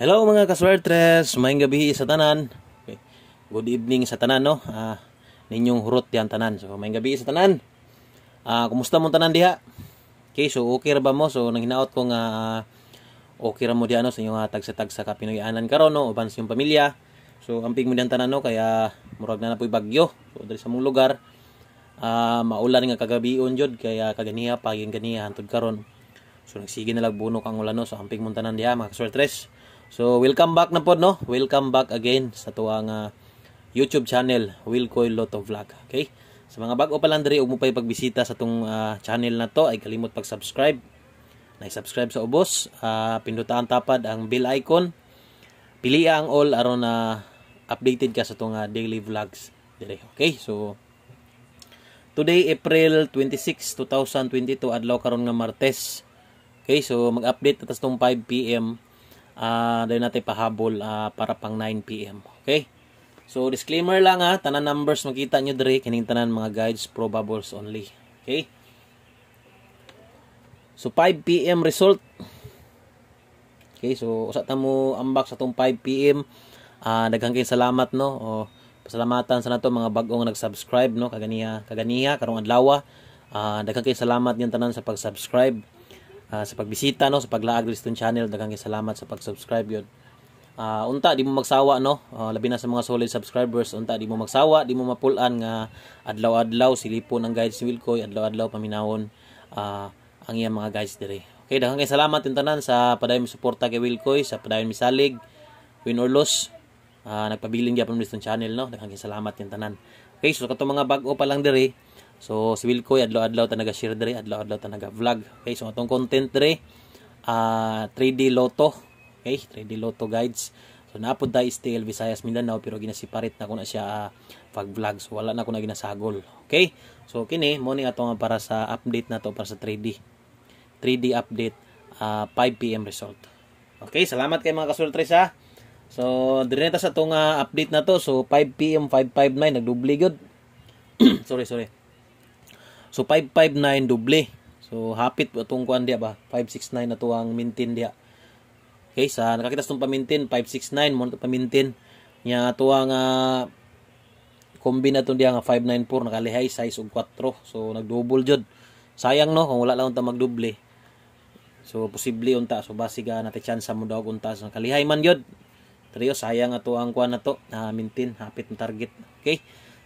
Hello mga kaswertres, maayong gabi sa tanan. Okay. Good evening sa tanan no. Ah, ninyong hurot yan tanan. So maayong gabi sa tanan. Ah, kumusta mo tanan diha? Okay, so okay ra ba mo? So nanghinaot ko nga uh, okay ra mo diha no sa inyong tag ah, sa tag sa kapinoyanan karon no, uban sa inyong pamilya. So amping mo diyan tanan no kaya murag na napoy bagyo. So dali sa mong lugar ah, maulan nga kagabion jud kaya kaganiya pa ganiya ganiha karon. So nagsige na lagbuno kang ang ulan no so amping mo tanan diha mga kaswertres. So, welcome back na po, no? Welcome back again sa tuwang uh, YouTube channel, Wilcoy Lotto Vlog. Okay? Sa mga bago pa lang diri ug mo pay pagbisita sa tong uh, channel na to, ay kalimot pag-subscribe. Na-subscribe sa ubos, uh, ah, pindutaan tapad ang bell icon. Pili ang all aron na uh, updated ka sa tong uh, daily vlogs dire. Okay? So Today April 26, 2022 adlaw karon nga Martes. Okay, so mag-update atas tong 5 PM uh, dahil natin pahabol uh, para pang 9pm okay so disclaimer lang ha ah. tanan numbers makita nyo dire kining tanan mga guides probables only okay so 5pm result okay so usa ta mo ambak sa tong 5pm uh, daghang kay salamat no o pasalamatan sa nato mga bag-ong nag-subscribe no kaganiya kaganiya karong adlaw uh, daghang kay salamat yung tanan sa pag-subscribe Ah, sa pagbisita no sa paglaag Liston channel daghang salamat sa pag-subscribe yun uh, unta di mo magsawa no uh, labi na sa mga solid subscribers unta di mo magsawa di mo mapulan nga adlaw-adlaw silipon ang guides ni Wilcoy adlaw-adlaw paminawon uh, ang iyang mga guides dire okay daghang salamat yung tanan sa padayon mi suporta kay Wilcoy sa padayon mi salig win or loss uh, nagpabiling gyapon Liston channel no daghang salamat yung tanan okay so kato mga bag-o pa lang dire So si Wilkoy adlaw-adlaw ta naga-share diri, adlaw-adlaw ta naga-vlog. Okay, so atong content diri uh, ah, 3D Lotto. Okay, 3D Lotto guides. So napod ta still Visayas Mindanao pero ginasiparit na ko na siya uh, pag-vlog. So wala na ko na ginasagol. Okay? So kini morning ni ato para sa update na to para sa 3D. 3D update uh, 5 PM result. Okay, salamat kay mga kasultres ha. So dire ta sa tong uh, ah, update na to. So 5 PM 559 nagdubli gyud. sorry, sorry. So 559 doble. So hapit atong kuan diya ba 569 na to ang maintain diya. Okay, sa nakakita tong pamintin 569 mo pamintin nya ato ang uh, ah, kombin aton dia nga 594 nakalihay size og 4. So nagdouble jud. Sayang no kung wala lang unta magdouble. So posible unta so basiga ah, na chance mo daw unta sa kalihay man jud. Trio sayang ato ang kuan na to, ah, na maintain hapit ang target. Okay?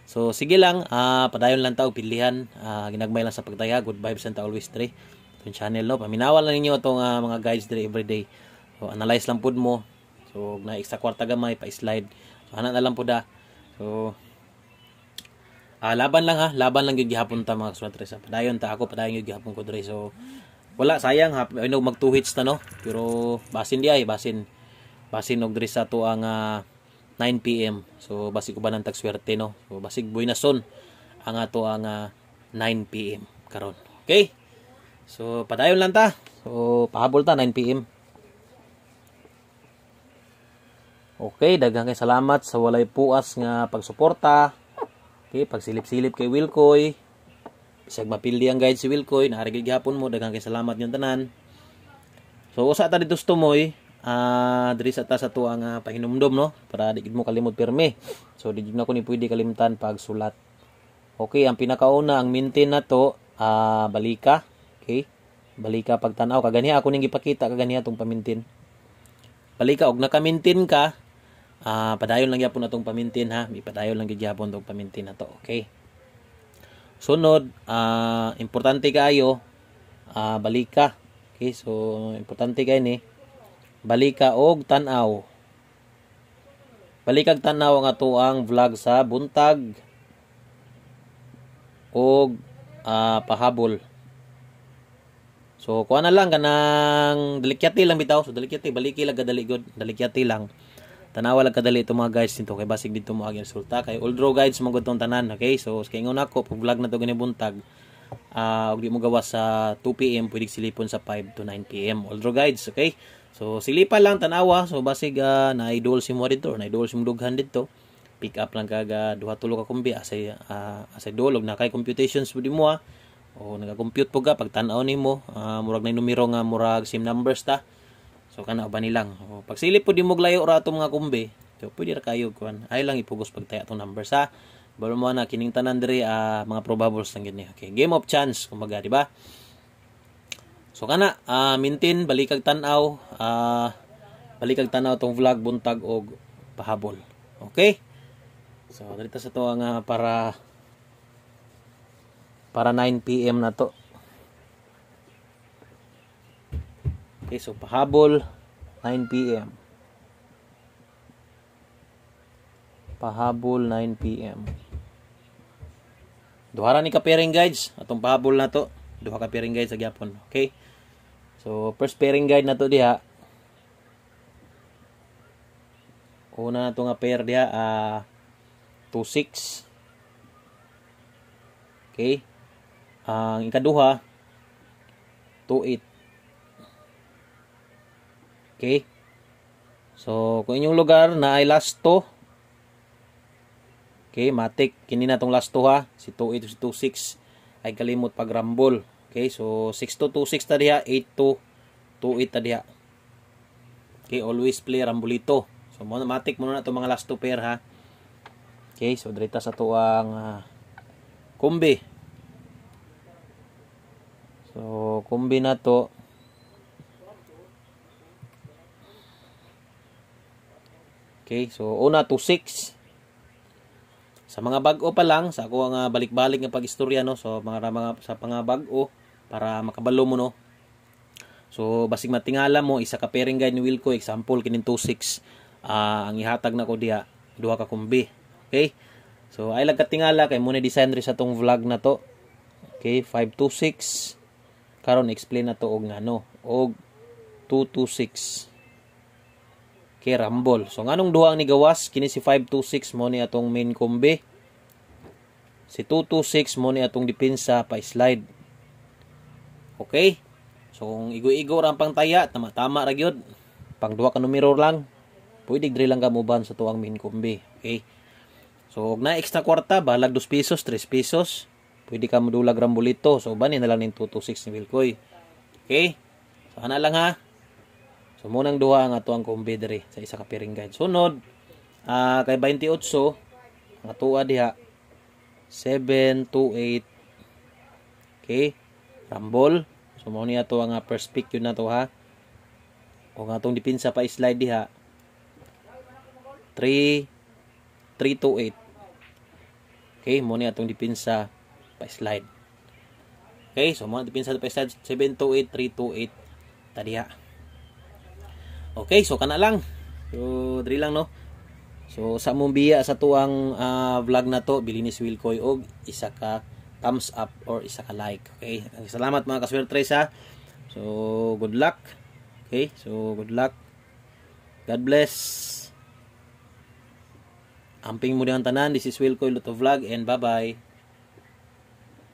So sige lang, uh, padayon lang tao pilihan, uh, ginagmay lang sa pagtaya, good vibes and always dre. Itong channel no, paminawan lang ninyo itong uh, mga guides dre everyday. So analyze lang pud mo. So na extra kwarta gamay pa slide. So ana na lang pud da. So uh, laban lang ha, laban lang gyud gihapon ta mga kasulat sa padayon ta ako padayon gyud gihapon ko dire. So wala sayang ha, you know, mag 2 hits ta no. Pero basin di ay, basin basin og dire sa to ang uh, 9 pm. So basig ko ba nang tagswerte no. So basig buhay na son ang ato ang uh, 9 pm karon. Okay? So padayon lang ta. So pahabol ta 9 pm. Okay, daghang salamat sa walay puas nga pagsuporta. Okay, pagsilip-silip kay Wilcoy. Bisag mapildi ang guide si Wilcoy, naarigid gihapon mo, daghang salamat yung tanan. So usa ta dito sa tumoy, uh, diri sa taas sa to ang uh, pahinumdom no para di mo kalimot pirme so di na ko ni pwede kalimutan pag sulat okay ang pinakauna ang maintain na to uh, balika okay balika pag tanaw kagani ako ning gipakita kagani atong pamintin balika og nakamintin ka uh, padayon lang gyapon atong pamintin ha mi padayon lang gyud gyapon tong pamintin na to okay sunod uh, importante kaayo uh, balika okay so importante kay ni eh balika og tan-aw. Balikag tanaw aw ang atoang vlog sa buntag og uh, pahabol. So kuha na lang kanang dalikyati lang bitaw. So dalikyati baliki lang kadali gud, dalikyati lang. Tanawa lang kadali ito mga guys nito kay basig dito mo agi resulta kay old draw guides magud tanan, okay? So kay ngon ako pag vlog na to gani buntag uh, ah, og di mo gawas sa 2 pm pwede silipon sa 5 to 9 pm all guides okay so silipan lang tanawa so basig uh, ah, na idol si monitor, na idol si mudughan dughan dito pick up lang kaga ah, duha tulo ka kumbi asay uh, asay dolog na kay computations pud mo ha o nagacompute po ka pag tan-aw nimo uh, murag na numero nga murag sim numbers ta so kana ba nilang o, pag silip pud mo layo ra mga kumbi so pwede ra kayo kuan ay lang ipugos pagtaya tong numbers ha Balo mo na kining tanan diri uh, mga probables nang gini. Okay, game of chance kumaga, di ba? So kana uh, mintin balikag tan-aw uh, ah, balikag tan-aw tong vlog buntag og pahabol. Okay? So dito sa to ang uh, para para 9 PM na to. Okay, so pahabol 9 PM. Pahabol 9 PM duha ra ni ka pairing guides atong pahabol na to duha ka pairing guides sa gyapon okay so first pairing guide na to diha una na to nga pair diha uh, ah, 26 okay ang ikaduha 28 okay so kung inyong lugar na ay last 2 Okay, matik. Kini na tong last two ha. Si 28 si 26 ay kalimot pag rumble. Okay, so 6226 ta diha, 8228 ta diha. Okay, always play rambulito. So mo matik muna na tong mga last two pair ha. Okay, so direta sa tuang uh, ah, kumbi. So kumbi na to Okay, so una to 6 sa mga bag-o pa lang sa ako nga ah, balik-balik nga pagistorya no so mga mga sa mga bag-o para makabalo mo no so basig matingala mo isa ka pairing guide ni Wilco example kining 26 uh, ah, ang ihatag na ko diha duha ka kumbi okay so ay lag katingala kay muna ni design sa tong vlog na to okay 526 karon explain na to og ngano og 226 kay Rambol. So nganong duha ang nigawas kini si 526 mo ni atong main kombi. Si 226 mo ni atong depensa pa slide. Okay? So kung igo-igo ra ang pangtaya, tama-tama ra gyud. Pang duha ka numero lang. Pwede dire lang ka muban sa tuang main kombi. Okay? So og na extra kwarta, balag 2 pesos, 3 pesos. Pwede ka modulag rambolito. So ba ni na lang ning 226 ni Wilkoy. Okay? So ana lang ha. So munang duha ang ato ang kumbidre sa isa ka piring guide. Sunod uh, kay 28 ang atoa diha 728 Okay? Rambol. So mo ni ato ang first pick yun na to ha. Kung atong dipinsa pa slide diha 3 328 Okay, mo ni atong dipinsa pa slide. Okay, so mo dipinsa pa slide 728 328 8, 3 Tadiha. Okay, so kana lang. So dri lang no. So sa mong biya sa tuang uh, vlog na to, bilinis will koy og isa ka thumbs up or isa ka like. Okay? Salamat mga kaswerte sa. So good luck. Okay? So good luck. God bless. Amping mo din ang tanan. This is Wilco Luto Vlog and bye-bye.